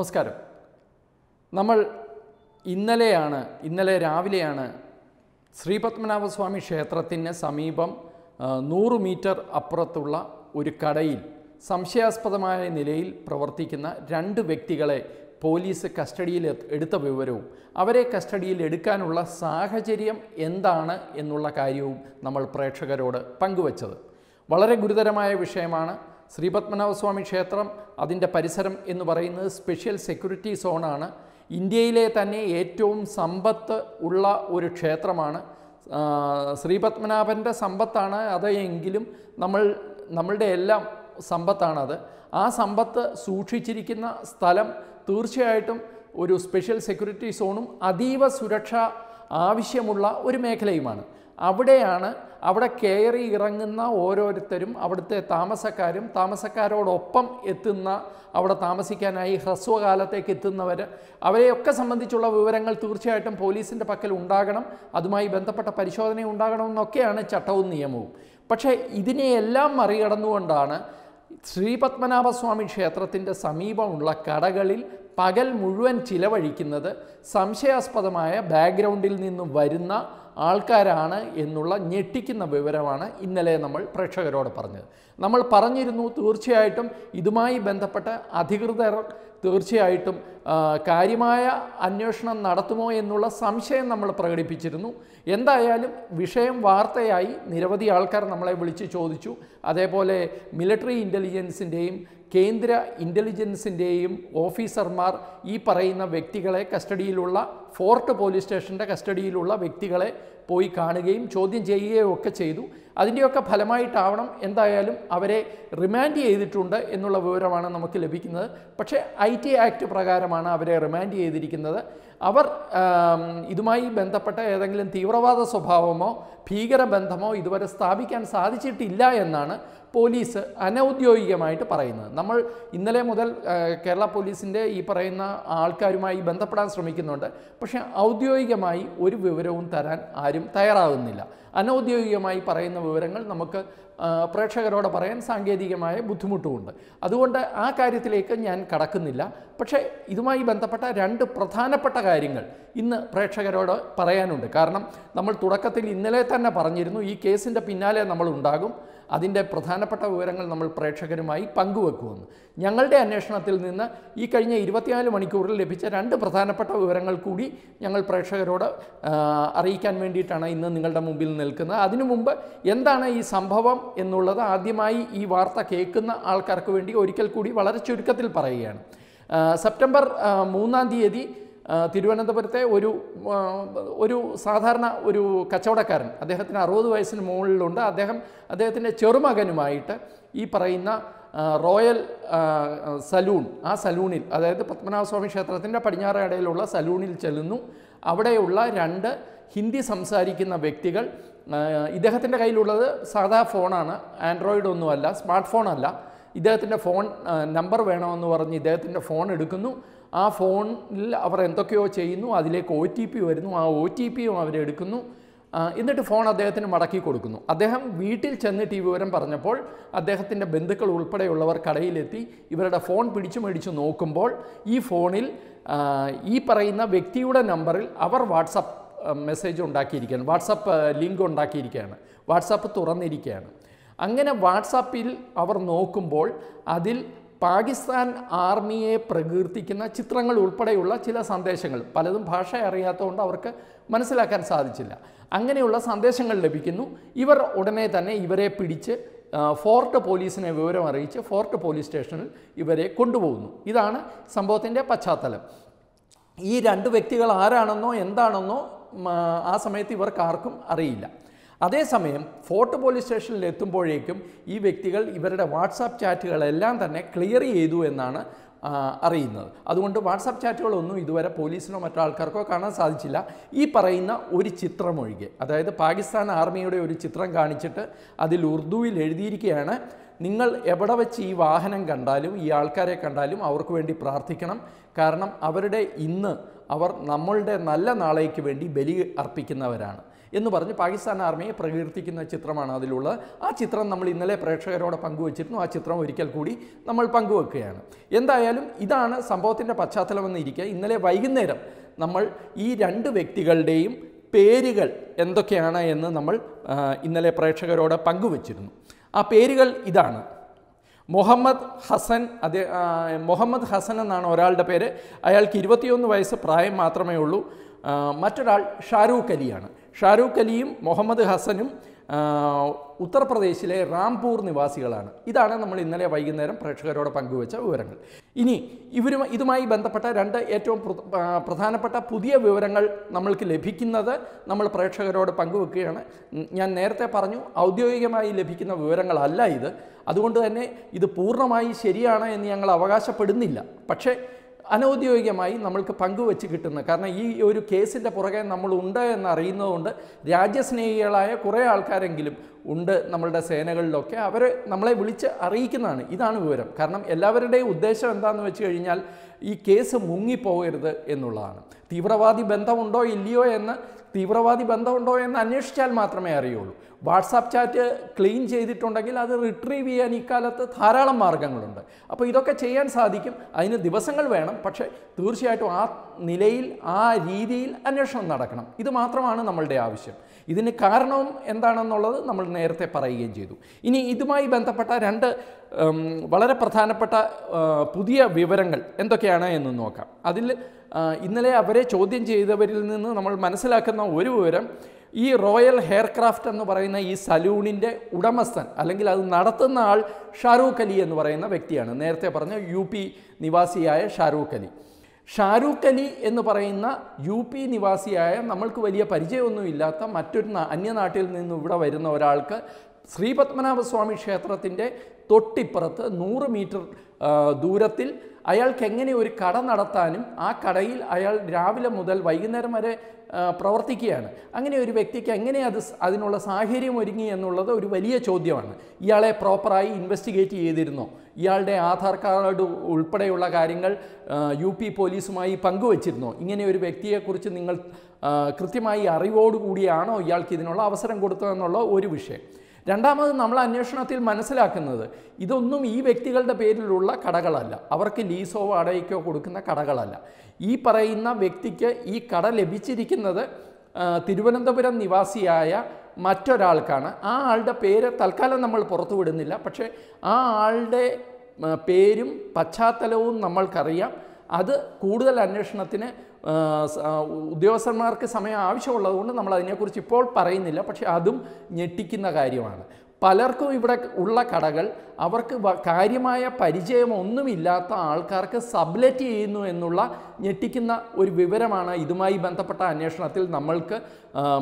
നമസ്കാരം നമ്മൾ ഇന്നലെയാണ് ഇന്നലെ രാവിലെയാണ് ശ്രീപത്മനാഭസ്വാമി ക്ഷേത്രത്തിന് സമീപം നൂറ് മീറ്റർ അപ്പുറത്തുള്ള ഒരു കടയിൽ സംശയാസ്പദമായ നിലയിൽ പ്രവർത്തിക്കുന്ന രണ്ട് വ്യക്തികളെ പോലീസ് കസ്റ്റഡിയിൽ എടുത്ത വിവരവും അവരെ കസ്റ്റഡിയിൽ എടുക്കാനുള്ള സാഹചര്യം എന്താണ് എന്നുള്ള കാര്യവും നമ്മൾ പ്രേക്ഷകരോട് പങ്കുവച്ചത് വളരെ ഗുരുതരമായ വിഷയമാണ് ശ്രീപത്മനാഭസ്വാമി ക്ഷേത്രം അതിൻ്റെ പരിസരം എന്ന് പറയുന്നത് സ്പെഷ്യൽ സെക്യൂരിറ്റി സോണാണ് ഇന്ത്യയിലെ തന്നെ ഏറ്റവും സമ്പത്ത് ഉള്ള ഒരു ക്ഷേത്രമാണ് ശ്രീപത്മനാഭൻ്റെ സമ്പത്താണ് അത് എങ്കിലും നമ്മൾ നമ്മളുടെ എല്ലാം സമ്പത്താണത് ആ സമ്പത്ത് സൂക്ഷിച്ചിരിക്കുന്ന സ്ഥലം തീർച്ചയായിട്ടും ഒരു സ്പെഷ്യൽ സെക്യൂരിറ്റി സോണും അതീവ സുരക്ഷ ആവശ്യമുള്ള ഒരു മേഖലയുമാണ് അവിടെയാണ് അവിടെ കയറി ഇറങ്ങുന്ന ഓരോരുത്തരും അവിടുത്തെ താമസക്കാരും താമസക്കാരോടൊപ്പം എത്തുന്ന അവിടെ താമസിക്കാനായി ഹ്രസ്വകാലത്തേക്ക് എത്തുന്നവർ അവരെയൊക്കെ സംബന്ധിച്ചുള്ള വിവരങ്ങൾ തീർച്ചയായിട്ടും പോലീസിൻ്റെ പക്കൽ ഉണ്ടാകണം അതുമായി ബന്ധപ്പെട്ട പരിശോധന ഉണ്ടാകണമെന്നൊക്കെയാണ് ചട്ടവും നിയമവും പക്ഷേ ഇതിനെയെല്ലാം മറികടന്നുകൊണ്ടാണ് ശ്രീപത്മനാഭസ്വാമി ക്ഷേത്രത്തിൻ്റെ സമീപമുള്ള കടകളിൽ പകൽ മുഴുവൻ ചിലവഴിക്കുന്നത് സംശയാസ്പദമായ ബാക്ക്ഗ്രൗണ്ടിൽ നിന്നും വരുന്ന ആൾക്കാരാണ് എന്നുള്ള ഞെട്ടിക്കുന്ന വിവരമാണ് ഇന്നലെ നമ്മൾ പ്രേക്ഷകരോട് പറഞ്ഞത് നമ്മൾ പറഞ്ഞിരുന്നു തീർച്ചയായിട്ടും ഇതുമായി ബന്ധപ്പെട്ട് അധികൃതർ തീർച്ചയായിട്ടും കാര്യമായ അന്വേഷണം നടത്തുമോ എന്നുള്ള സംശയം നമ്മൾ പ്രകടിപ്പിച്ചിരുന്നു എന്തായാലും വിഷയം വാർത്തയായി നിരവധി ആൾക്കാർ നമ്മളെ വിളിച്ച് ചോദിച്ചു അതേപോലെ മിലിറ്ററി ഇൻ്റലിജൻസിൻ്റെയും കേന്ദ്ര ഇൻ്റലിജൻസിൻ്റെയും ഓഫീസർമാർ ഈ പറയുന്ന വ്യക്തികളെ കസ്റ്റഡിയിലുള്ള ഫോർട്ട് പോലീസ് സ്റ്റേഷൻ്റെ കസ്റ്റഡിയിലുള്ള വ്യക്തികളെ പോയി കാണുകയും ചോദ്യം ചെയ്യുകയും ഒക്കെ ചെയ്തു അതിൻ്റെയൊക്കെ ഫലമായിട്ടാവണം എന്തായാലും അവരെ റിമാൻഡ് ചെയ്തിട്ടുണ്ട് എന്നുള്ള വിവരമാണ് നമുക്ക് ലഭിക്കുന്നത് പക്ഷേ ഐ ടി ആക്ട് പ്രകാരമാണ് അവരെ റിമാൻഡ് ചെയ്തിരിക്കുന്നത് അവർ ഇതുമായി ബന്ധപ്പെട്ട ഏതെങ്കിലും തീവ്രവാദ സ്വഭാവമോ ഭീകര ബന്ധമോ ഇതുവരെ സ്ഥാപിക്കാൻ സാധിച്ചിട്ടില്ല എന്നാണ് പോലീസ് അനൗദ്യോഗികമായിട്ട് പറയുന്നത് നമ്മൾ ഇന്നലെ മുതൽ കേരള പോലീസിൻ്റെ ഈ പറയുന്ന ആൾക്കാരുമായി ബന്ധപ്പെടാൻ ശ്രമിക്കുന്നുണ്ട് പക്ഷേ ഔദ്യോഗികമായി ഒരു വിവരവും തരാൻ ആരും തയ്യാറാകുന്നില്ല അനൗദ്യോഗികമായി പറയുന്ന വിവരങ്ങൾ നമുക്ക് പ്രേക്ഷകരോട് പറയാൻ സാങ്കേതികമായ ബുദ്ധിമുട്ടുമുണ്ട് അതുകൊണ്ട് ആ കാര്യത്തിലേക്ക് ഞാൻ കടക്കുന്നില്ല പക്ഷേ ഇതുമായി ബന്ധപ്പെട്ട രണ്ട് പ്രധാനപ്പെട്ട കാര്യങ്ങൾ ഇന്ന് പ്രേക്ഷകരോട് പറയാനുണ്ട് കാരണം നമ്മൾ തുടക്കത്തിൽ ഇന്നലെ തന്നെ പറഞ്ഞിരുന്നു ഈ കേസിൻ്റെ പിന്നാലെ നമ്മൾ ഉണ്ടാകും അതിൻ്റെ പ്രധാനപ്പെട്ട വിവരങ്ങൾ നമ്മൾ പ്രേക്ഷകരുമായി പങ്കുവെക്കുമെന്ന് ഞങ്ങളുടെ അന്വേഷണത്തിൽ നിന്ന് ഈ കഴിഞ്ഞ ഇരുപത്തിനാല് മണിക്കൂറിൽ ലഭിച്ച രണ്ട് പ്രധാനപ്പെട്ട വിവരങ്ങൾ കൂടി ഞങ്ങൾ പ്രേക്ഷകരോട് അറിയിക്കാൻ വേണ്ടിയിട്ടാണ് ഇന്ന് നിങ്ങളുടെ മുമ്പിൽ നിൽക്കുന്നത് അതിനു മുമ്പ് എന്താണ് ഈ സംഭവം എന്നുള്ളത് ആദ്യമായി ഈ വാർത്ത കേൾക്കുന്ന ആൾക്കാർക്ക് വേണ്ടി ഒരിക്കൽ കൂടി വളരെ ചുരുക്കത്തിൽ പറയുകയാണ് സെപ്റ്റംബർ മൂന്നാം തീയതി തിരുവനന്തപുരത്തെ ഒരു ഒരു സാധാരണ ഒരു കച്ചവടക്കാരൻ അദ്ദേഹത്തിന് അറുപത് വയസ്സിന് മുകളിലുണ്ട് അദ്ദേഹം അദ്ദേഹത്തിൻ്റെ ചെറുമകനുമായിട്ട് ഈ പറയുന്ന റോയൽ സലൂൺ ആ സലൂണിൽ അതായത് പത്മനാഭസ്വാമി ക്ഷേത്രത്തിൻ്റെ പടിഞ്ഞാറടയിലുള്ള സലൂണിൽ ചെല്ലുന്നു അവിടെയുള്ള രണ്ട് ഹിന്ദി സംസാരിക്കുന്ന വ്യക്തികൾ ഇദ്ദേഹത്തിൻ്റെ കയ്യിലുള്ളത് സാധാ ഫോണാണ് ആൻഡ്രോയിഡ് ഒന്നുമല്ല സ്മാർട്ട് ഫോണല്ല ഇദ്ദേഹത്തിൻ്റെ ഫോൺ നമ്പർ വേണമെന്ന് പറഞ്ഞ് ഇദ്ദേഹത്തിൻ്റെ ഫോൺ എടുക്കുന്നു ആ ഫോണിൽ അവർ എന്തൊക്കെയോ ചെയ്യുന്നു അതിലേക്ക് ഒ ടി പി വരുന്നു ആ ഒ ടി പിയും അവരെടുക്കുന്നു എന്നിട്ട് ഫോൺ അദ്ദേഹത്തിന് മടക്കി കൊടുക്കുന്നു അദ്ദേഹം വീട്ടിൽ ചെന്നിട്ട് ഈ വിവരം പറഞ്ഞപ്പോൾ അദ്ദേഹത്തിൻ്റെ ബന്ധുക്കൾ ഉൾപ്പെടെയുള്ളവർ കടയിലെത്തി ഇവരുടെ ഫോൺ പിടിച്ചു മേടിച്ചു നോക്കുമ്പോൾ ഈ ഫോണിൽ ഈ പറയുന്ന വ്യക്തിയുടെ നമ്പറിൽ അവർ വാട്സപ്പ് മെസ്സേജ് ഉണ്ടാക്കിയിരിക്കുകയാണ് വാട്സപ്പ് ലിങ്ക് ഉണ്ടാക്കിയിരിക്കുകയാണ് വാട്സപ്പ് തുറന്നിരിക്കുകയാണ് അങ്ങനെ വാട്സാപ്പിൽ അവർ നോക്കുമ്പോൾ അതിൽ പാകിസ്ഥാൻ ആർമിയെ പ്രകീർത്തിക്കുന്ന ചിത്രങ്ങൾ ഉൾപ്പെടെയുള്ള ചില സന്ദേശങ്ങൾ പലതും ഭാഷ അറിയാത്തതുകൊണ്ട് അവർക്ക് മനസ്സിലാക്കാൻ സാധിച്ചില്ല അങ്ങനെയുള്ള സന്ദേശങ്ങൾ ലഭിക്കുന്നു ഇവർ ഉടനെ തന്നെ ഇവരെ പിടിച്ച് ഫോർട്ട് പോലീസിനെ വിവരം അറിയിച്ച് ഫോർട്ട് പോലീസ് സ്റ്റേഷനിൽ ഇവരെ കൊണ്ടുപോകുന്നു ഇതാണ് സംഭവത്തിൻ്റെ പശ്ചാത്തലം ഈ രണ്ട് വ്യക്തികൾ ആരാണെന്നോ എന്താണെന്നോ ആ സമയത്ത് ആർക്കും അറിയില്ല അതേസമയം ഫോർട്ട് പോലീസ് സ്റ്റേഷനിൽ എത്തുമ്പോഴേക്കും ഈ വ്യക്തികൾ ഇവരുടെ വാട്സാപ്പ് ചാറ്റുകളെല്ലാം തന്നെ ക്ലിയർ ചെയ്തു എന്നാണ് അറിയുന്നത് അതുകൊണ്ട് വാട്സാപ്പ് ചാറ്റുകളൊന്നും ഇതുവരെ പോലീസിനോ ആൾക്കാർക്കോ കാണാൻ സാധിച്ചില്ല ഈ പറയുന്ന ഒരു ചിത്രമൊഴികെ അതായത് പാകിസ്ഥാൻ ആർമിയുടെ ഒരു ചിത്രം കാണിച്ചിട്ട് അതിൽ ഉറുദുവിൽ എഴുതിയിരിക്കുകയാണ് നിങ്ങൾ എവിടെ വെച്ച് ഈ വാഹനം കണ്ടാലും ഈ ആൾക്കാരെ കണ്ടാലും അവർക്ക് വേണ്ടി പ്രാർത്ഥിക്കണം കാരണം അവരുടെ ഇന്ന് അവർ നമ്മളുടെ നല്ല നാളേക്ക് വേണ്ടി ബലി അർപ്പിക്കുന്നവരാണ് എന്ന് പറഞ്ഞ് പാകിസ്ഥാൻ ആർമിയെ പ്രകീർത്തിക്കുന്ന ചിത്രമാണ് അതിലുള്ളത് ആ ചിത്രം നമ്മൾ ഇന്നലെ പ്രേക്ഷകരോട് പങ്കുവച്ചിരുന്നു ആ ചിത്രം ഒരിക്കൽ കൂടി നമ്മൾ പങ്കുവെക്കുകയാണ് എന്തായാലും ഇതാണ് സംഭവത്തിൻ്റെ പശ്ചാത്തലമെന്നിരിക്കുക ഇന്നലെ വൈകുന്നേരം നമ്മൾ ഈ രണ്ട് വ്യക്തികളുടെയും പേരുകൾ എന്തൊക്കെയാണ് എന്ന് നമ്മൾ ഇന്നലെ പ്രേക്ഷകരോട് പങ്കുവച്ചിരുന്നു ആ പേരുകൾ ഇതാണ് മുഹമ്മദ് ഹസൻ അദ്ദേഹം മുഹമ്മദ് ഹസൻ എന്നാണ് ഒരാളുടെ പേര് അയാൾക്ക് ഇരുപത്തിയൊന്ന് വയസ്സ് പ്രായം മാത്രമേ ഉള്ളൂ മറ്റൊരാൾ ഷാരൂഖ് അലിയാണ് ഷാരൂഖ് അലിയും മുഹമ്മദ് ഹസനും ഉത്തർപ്രദേശിലെ റാംപൂർ നിവാസികളാണ് ഇതാണ് നമ്മൾ ഇന്നലെ വൈകുന്നേരം പ്രേക്ഷകരോട് പങ്കുവച്ച വിവരങ്ങൾ ഇനി ഇവരും ഇതുമായി ബന്ധപ്പെട്ട രണ്ട് ഏറ്റവും പ്രധാനപ്പെട്ട പുതിയ വിവരങ്ങൾ നമ്മൾക്ക് ലഭിക്കുന്നത് നമ്മൾ പ്രേക്ഷകരോട് പങ്കുവെക്കുകയാണ് ഞാൻ നേരത്തെ പറഞ്ഞു ഔദ്യോഗികമായി ലഭിക്കുന്ന വിവരങ്ങളല്ല ഇത് അതുകൊണ്ട് തന്നെ ഇത് പൂർണ്ണമായി ശരിയാണ് എന്ന് ഞങ്ങൾ അവകാശപ്പെടുന്നില്ല പക്ഷേ അനൗദ്യോഗികമായി നമ്മൾക്ക് പങ്കുവെച്ച് കിട്ടുന്നത് കാരണം ഈ ഒരു കേസിൻ്റെ പുറകെ നമ്മളുണ്ട് എന്നറിയുന്നതുകൊണ്ട് രാജ്യസ്നേഹികളായ കുറേ ആൾക്കാരെങ്കിലും ഉണ്ട് നമ്മളുടെ സേനകളിലൊക്കെ അവർ നമ്മളെ വിളിച്ച് അറിയിക്കുന്നതാണ് ഇതാണ് വിവരം കാരണം എല്ലാവരുടെയും ഉദ്ദേശം എന്താണെന്ന് വെച്ച് കഴിഞ്ഞാൽ ഈ കേസ് മുങ്ങിപ്പോകരുത് എന്നുള്ളതാണ് തീവ്രവാദി ബന്ധമുണ്ടോ ഇല്ലയോ എന്ന് തീവ്രവാദി ബന്ധമുണ്ടോ എന്ന് അന്വേഷിച്ചാൽ മാത്രമേ അറിയുള്ളൂ വാട്സാപ്പ് ചാറ്റ് ക്ലീൻ ചെയ്തിട്ടുണ്ടെങ്കിൽ അത് റിട്രീവ് ചെയ്യാൻ ഇക്കാലത്ത് ധാരാളം മാർഗങ്ങളുണ്ട് അപ്പോൾ ഇതൊക്കെ ചെയ്യാൻ സാധിക്കും അതിന് ദിവസങ്ങൾ വേണം പക്ഷേ തീർച്ചയായിട്ടും ആ നിലയിൽ ആ രീതിയിൽ അന്വേഷണം നടക്കണം ഇത് മാത്രമാണ് നമ്മളുടെ ആവശ്യം ഇതിന് കാരണവും എന്താണെന്നുള്ളത് നമ്മൾ നേരത്തെ പറയുകയും ചെയ്തു ഇനി ഇതുമായി ബന്ധപ്പെട്ട രണ്ട് വളരെ പ്രധാനപ്പെട്ട പുതിയ വിവരങ്ങൾ എന്തൊക്കെയാണ് എന്ന് നോക്കാം അതിൽ ഇന്നലെ അവരെ ചോദ്യം ചെയ്തവരിൽ നിന്ന് നമ്മൾ മനസ്സിലാക്കുന്ന ഒരു വിവരം ഈ റോയൽ ഹെയർക്രാഫ്റ്റ് എന്ന് പറയുന്ന ഈ സലൂണിൻ്റെ ഉടമസ്ഥൻ അല്ലെങ്കിൽ അത് നടത്തുന്ന ആൾ ഷാരൂഖ് അലി എന്ന് പറയുന്ന വ്യക്തിയാണ് നേരത്തെ പറഞ്ഞ യു പി നിവാസിയായ ഷാരൂഖ് അലി ഷാരൂഖ് അലി എന്ന് പറയുന്ന യു പി നിവാസിയായ നമ്മൾക്ക് വലിയ പരിചയമൊന്നുമില്ലാത്ത മറ്റൊരു അന്യനാട്ടിൽ നിന്ന് ഇവിടെ വരുന്ന ഒരാൾക്ക് ശ്രീപത്മനാഭസ്വാമി ക്ഷേത്രത്തിൻ്റെ തൊട്ടിപ്പുറത്ത് നൂറ് മീറ്റർ ദൂരത്തിൽ അയാൾക്ക് എങ്ങനെ ഒരു കട നടത്താനും ആ കടയിൽ അയാൾ രാവിലെ മുതൽ വൈകുന്നേരം വരെ പ്രവർത്തിക്കുകയാണ് അങ്ങനെ ഒരു വ്യക്തിക്ക് എങ്ങനെ അത് അതിനുള്ള സാഹചര്യം ഒരുങ്ങി എന്നുള്ളത് ഒരു വലിയ ചോദ്യമാണ് ഇയാളെ പ്രോപ്പറായി ഇൻവെസ്റ്റിഗേറ്റ് ചെയ്തിരുന്നോ ഇയാളുടെ ആധാർ കാർഡ് ഉൾപ്പെടെയുള്ള കാര്യങ്ങൾ യു പി പോലീസുമായി പങ്കുവച്ചിരുന്നോ ഇങ്ങനെ ഒരു വ്യക്തിയെക്കുറിച്ച് നിങ്ങൾ കൃത്യമായി അറിവോടുകൂടിയാണോ ഇയാൾക്ക് ഇതിനുള്ള അവസരം കൊടുത്തതെന്നുള്ള ഒരു വിഷയം രണ്ടാമത് നമ്മൾ അന്വേഷണത്തിൽ മനസ്സിലാക്കുന്നത് ഇതൊന്നും ഈ വ്യക്തികളുടെ പേരിലുള്ള കടകളല്ല അവർക്ക് ലീസോ വാടകയ്ക്കോ കൊടുക്കുന്ന കടകളല്ല ഈ പറയുന്ന വ്യക്തിക്ക് ഈ കട ലഭിച്ചിരിക്കുന്നത് തിരുവനന്തപുരം നിവാസിയായ മറ്റൊരാൾക്കാണ് ആ ആളുടെ പേര് തൽക്കാലം നമ്മൾ പുറത്തു വിടുന്നില്ല പക്ഷേ ആ ആളുടെ പേരും പശ്ചാത്തലവും നമ്മൾക്കറിയാം അത് കൂടുതൽ അന്വേഷണത്തിന് ഉദ്യോഗസ്ഥന്മാർക്ക് സമയം ആവശ്യമുള്ളതുകൊണ്ട് നമ്മൾ അതിനെക്കുറിച്ച് ഇപ്പോൾ പറയുന്നില്ല പക്ഷേ അതും ഞെട്ടിക്കുന്ന കാര്യമാണ് പലർക്കും ഇവിടെ ഉള്ള കടകൾ അവർക്ക് കാര്യമായ പരിചയമൊന്നുമില്ലാത്ത ആൾക്കാർക്ക് സബ്ലെറ്റ് ചെയ്യുന്നു എന്നുള്ള ഞെട്ടിക്കുന്ന ഒരു വിവരമാണ് ഇതുമായി ബന്ധപ്പെട്ട അന്വേഷണത്തിൽ നമ്മൾക്ക്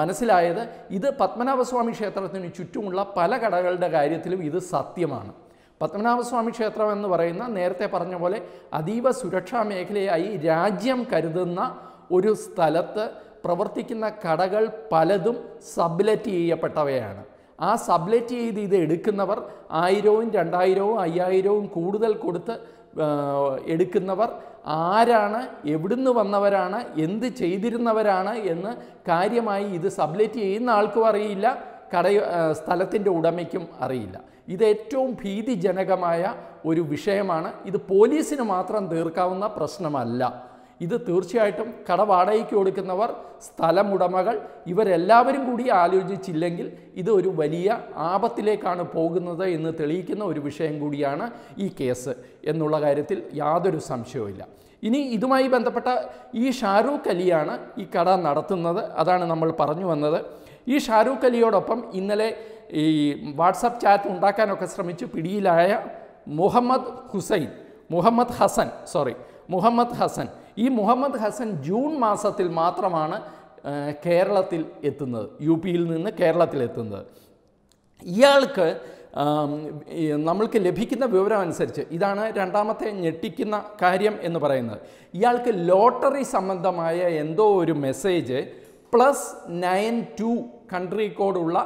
മനസ്സിലായത് ഇത് പത്മനാഭസ്വാമി ക്ഷേത്രത്തിന് ചുറ്റുമുള്ള പല കടകളുടെ കാര്യത്തിലും ഇത് സത്യമാണ് പത്മനാഭസ്വാമി ക്ഷേത്രം എന്ന് പറയുന്ന നേരത്തെ പറഞ്ഞ പോലെ അതീവ സുരക്ഷാ മേഖലയായി രാജ്യം കരുതുന്ന ഒരു സ്ഥലത്ത് പ്രവർത്തിക്കുന്ന കടകൾ പലതും സബ്ലെറ്റ് ചെയ്യപ്പെട്ടവയാണ് ആ സബ്ലെറ്റ് ചെയ്ത് ഇത് എടുക്കുന്നവർ ആയിരവും രണ്ടായിരവും അയ്യായിരവും കൂടുതൽ കൊടുത്ത് എടുക്കുന്നവർ ആരാണ് എവിടുന്ന് വന്നവരാണ് എന്ത് ചെയ്തിരുന്നവരാണ് എന്ന് കാര്യമായി ഇത് സബ്ലെറ്റ് ചെയ്യുന്ന ആൾക്കും അറിയില്ല കട സ്ഥലത്തിൻ്റെ ഉടമയ്ക്കും അറിയില്ല ഇത് ഏറ്റവും ഭീതിജനകമായ ഒരു വിഷയമാണ് ഇത് പോലീസിന് മാത്രം തീർക്കാവുന്ന പ്രശ്നമല്ല ഇത് തീർച്ചയായിട്ടും കട വാടകയ്ക്ക് കൊടുക്കുന്നവർ സ്ഥലമുടമകൾ ഇവരെല്ലാവരും കൂടി ആലോചിച്ചില്ലെങ്കിൽ ഇത് ഒരു വലിയ ആപത്തിലേക്കാണ് പോകുന്നത് എന്ന് തെളിയിക്കുന്ന ഒരു വിഷയം കൂടിയാണ് ഈ കേസ് എന്നുള്ള കാര്യത്തിൽ യാതൊരു സംശയവുമില്ല ഇനി ഇതുമായി ബന്ധപ്പെട്ട ഈ ഷാരൂഖ് അലിയാണ് ഈ കട നടത്തുന്നത് അതാണ് നമ്മൾ പറഞ്ഞു വന്നത് ഈ ഷാരൂഖ് അലിയോടൊപ്പം ഇന്നലെ ഈ വാട്സപ്പ് ചാറ്റ് ഉണ്ടാക്കാനൊക്കെ ശ്രമിച്ചു പിടിയിലായ മുഹമ്മദ് ഹുസൈൻ മുഹമ്മദ് ഹസൻ സോറി മുഹമ്മദ് ഹസൻ ഈ മുഹമ്മദ് ഹസൻ ജൂൺ മാസത്തിൽ മാത്രമാണ് കേരളത്തിൽ എത്തുന്നത് യു പിയിൽ നിന്ന് കേരളത്തിൽ എത്തുന്നത് ഇയാൾക്ക് നമ്മൾക്ക് ലഭിക്കുന്ന വിവരം അനുസരിച്ച് ഇതാണ് രണ്ടാമത്തെ ഞെട്ടിക്കുന്ന കാര്യം എന്ന് പറയുന്നത് ഇയാൾക്ക് ലോട്ടറി സംബന്ധമായ എന്തോ ഒരു message plus nine two country കോഡുള്ള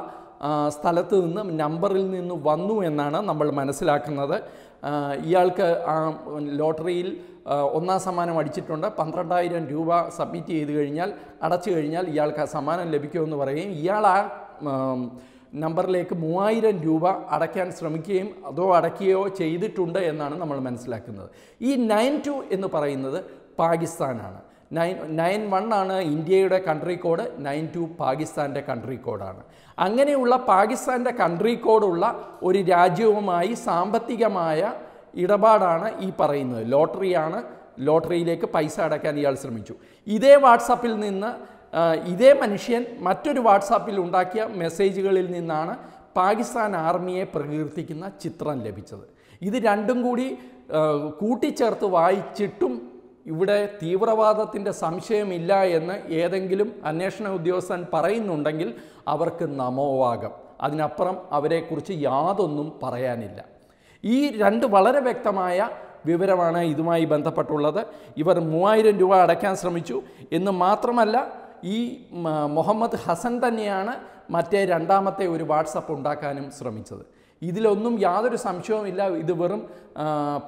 സ്ഥലത്ത് നിന്ന് നമ്പറിൽ നിന്ന് വന്നു എന്നാണ് നമ്മൾ മനസ്സിലാക്കുന്നത് ഇയാൾക്ക് ലോട്ടറിയിൽ ഒന്നാം സമ്മാനം അടിച്ചിട്ടുണ്ട് പന്ത്രണ്ടായിരം രൂപ സബ്മിറ്റ് ചെയ്ത് കഴിഞ്ഞാൽ അടച്ചു കഴിഞ്ഞാൽ ഇയാൾക്ക് ആ സമ്മാനം ലഭിക്കുമെന്ന് പറയുകയും ഇയാൾ ആ നമ്പറിലേക്ക് മൂവായിരം രൂപ അടയ്ക്കാൻ ശ്രമിക്കുകയും അതോ അടയ്ക്കുകയോ ചെയ്തിട്ടുണ്ട് എന്നാണ് നമ്മൾ മനസ്സിലാക്കുന്നത് ഈ നയൻ ടു എന്ന് പറയുന്നത് പാകിസ്ഥാനാണ് നയൻ നയൻ വൺ ആണ് ഇന്ത്യയുടെ കൺട്രി കോഡ് നയൻ ടു പാകിസ്ഥാൻ്റെ കൺട്രി കോഡാണ് അങ്ങനെയുള്ള പാകിസ്ഥാൻ്റെ കൺട്രി കോഡുള്ള ഒരു രാജ്യവുമായി സാമ്പത്തികമായ ഇടപാടാണ് ഈ പറയുന്നത് ലോട്ടറിയാണ് ലോട്ടറിയിലേക്ക് പൈസ അടയ്ക്കാൻ ഇയാൾ ശ്രമിച്ചു ഇതേ വാട്സാപ്പിൽ നിന്ന് ഇതേ മനുഷ്യൻ മറ്റൊരു വാട്സാപ്പിൽ ഉണ്ടാക്കിയ മെസ്സേജുകളിൽ നിന്നാണ് പാകിസ്ഥാൻ ആർമിയെ പ്രകീർത്തിക്കുന്ന ചിത്രം ലഭിച്ചത് ഇത് രണ്ടും കൂടി കൂട്ടിച്ചേർത്ത് വായിച്ചിട്ടും ഇവിടെ തീവ്രവാദത്തിൻ്റെ സംശയമില്ല എന്ന് ഏതെങ്കിലും അന്വേഷണ ഉദ്യോഗസ്ഥൻ പറയുന്നുണ്ടെങ്കിൽ അവർക്ക് നമോവാകം അതിനപ്പുറം അവരെക്കുറിച്ച് യാതൊന്നും പറയാനില്ല ഈ രണ്ട് വളരെ വ്യക്തമായ വിവരമാണ് ഇതുമായി ബന്ധപ്പെട്ടുള്ളത് ഇവർ മൂവായിരം രൂപ അടയ്ക്കാൻ ശ്രമിച്ചു എന്ന് മാത്രമല്ല ഈ മുഹമ്മദ് ഹസൻ തന്നെയാണ് മറ്റേ രണ്ടാമത്തെ ഒരു വാട്സപ്പ് ഉണ്ടാക്കാനും ശ്രമിച്ചത് ഇതിലൊന്നും യാതൊരു സംശയവുമില്ല ഇത് വെറും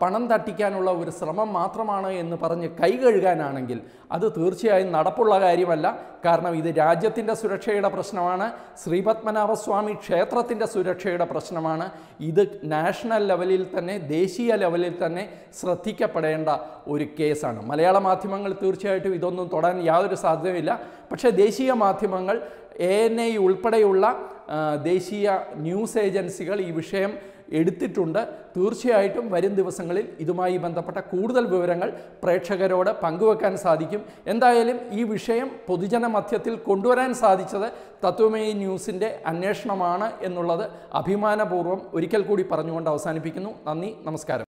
പണം തട്ടിക്കാനുള്ള ഒരു ശ്രമം മാത്രമാണ് എന്ന് പറഞ്ഞ് കൈ കഴുകാനാണെങ്കിൽ അത് തീർച്ചയായും നടപ്പുള്ള കാര്യമല്ല കാരണം ഇത് രാജ്യത്തിൻ്റെ സുരക്ഷയുടെ പ്രശ്നമാണ് ശ്രീപത്മനാഭസ്വാമി ക്ഷേത്രത്തിൻ്റെ സുരക്ഷയുടെ പ്രശ്നമാണ് ഇത് നാഷണൽ ലെവലിൽ തന്നെ ദേശീയ ലെവലിൽ തന്നെ ശ്രദ്ധിക്കപ്പെടേണ്ട ഒരു കേസാണ് മലയാള മാധ്യമങ്ങൾ തീർച്ചയായിട്ടും ഇതൊന്നും തൊടാൻ യാതൊരു സാധ്യതയുമില്ല പക്ഷേ ദേശീയ മാധ്യമങ്ങൾ എ എൻ ഐ ഉൾപ്പെടെയുള്ള ദേശീയ ന്യൂസ് ഏജൻസികൾ ഈ വിഷയം എടുത്തിട്ടുണ്ട് തീർച്ചയായിട്ടും വരും ദിവസങ്ങളിൽ ഇതുമായി ബന്ധപ്പെട്ട കൂടുതൽ വിവരങ്ങൾ പ്രേക്ഷകരോട് പങ്കുവെക്കാൻ സാധിക്കും എന്തായാലും ഈ വിഷയം പൊതുജന മധ്യത്തിൽ കൊണ്ടുവരാൻ സാധിച്ചത് തത്വമേ ന്യൂസിൻ്റെ അന്വേഷണമാണ് എന്നുള്ളത് അഭിമാനപൂർവ്വം ഒരിക്കൽ കൂടി പറഞ്ഞുകൊണ്ട് അവസാനിപ്പിക്കുന്നു നന്ദി നമസ്കാരം